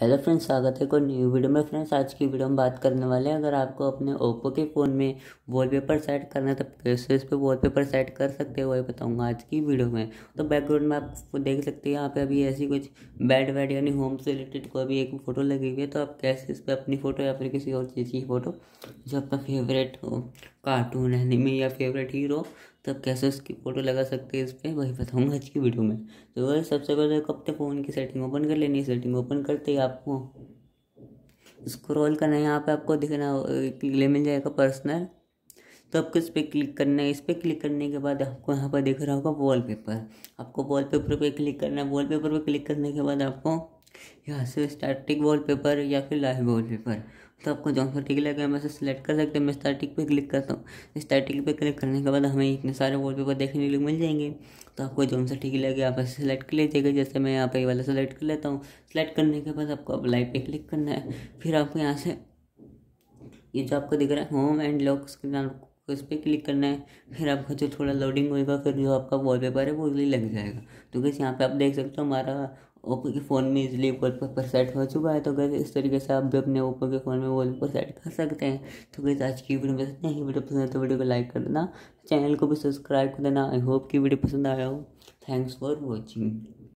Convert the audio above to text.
hello friends स्वागत है कोई न्यू वीडियो में फ्रेंड्स आज की वीडियो में बात करने वाले हैं अगर आपको अपने ओप्पो के फ़ोन में वॉलपेपर सेट करना है तो कैसे इस पर वॉलपेपर सेट कर सकते हो वही बताऊंगा आज की वीडियो में तो बैकग्राउंड में आप देख सकते हैं यहाँ पे अभी ऐसी कुछ बेड वेड यानी होम से रिलेटेड कोई भी एक फ़ोटो लगी हुई है तो आप कैसे इस पर अपनी फ़ोटो या फिर किसी और चीज़ की फ़ोटो जो अपना फेवरेट हो कार्टून एनिमे या फेवरेट हीरो तो कैसे उसकी फ़ोटो लगा सकते हैं इस पर वही बताऊंगा आज की वीडियो में तो वह सबसे पहले अपने फ़ोन की सेटिंग ओपन कर लेनी है सेटिंग ओपन करते ही आपको स्क्रॉल करना है यहाँ पे आपको दिखना ले मिल जाएगा पर्सनल तो आपको इस पर क्लिक करना है इस पर क्लिक करने के बाद आपको यहाँ पर दिख रहा होगा वॉल पेपर आपको वॉल पेपर पर क्लिक करना है पेपर पर क्लिक करने के बाद आपको यहाँ से स्टैटिक पेपर या फिर लाइव पेपर तो आपको जो सा ठीक लगेगा मैं उसे सिलेक्ट कर सकते हैं मैं स्टैटिक पे क्लिक करता हूँ स्टैटिक पे क्लिक करने के बाद हमें इतने सारे वॉलपेपर देखने के लिए मिल जाएंगे तो आपको जो सा ठीक लगे आप ऐसे सेलेक्ट कर लीजिएगा जैसे मैं यहाँ पे वाला सेलेक्ट कर लेता हूँ सिलेक्ट करने के बाद आपको अप्लाई पे क्लिक करना है फिर आपको यहाँ से ये जो आपको दिख रहा है होम एंड लॉक स्क्रीन आपको इस पर क्लिक करना है फिर आपका जो थोड़ा लोडिंग होगा फिर जो आपका वॉलपेपर है वो उसे लग जाएगा तो कैसे यहाँ पे आप देख सकते हो हमारा ओप्पो के फ़ोन में इजीली पेपर सेट हो चुका है तो गैस इस तरीके से आप भी अपने ओप्पो के फ़ोन में वॉल पेपर सेट कर सकते हैं तो गैस आज की वीडियो में सकते हैं वीडियो पसंद है तो वीडियो को लाइक कर देना चैनल को भी सब्सक्राइब कर देना आई होप की वीडियो पसंद आया हो थैंक्स फॉर वॉचिंग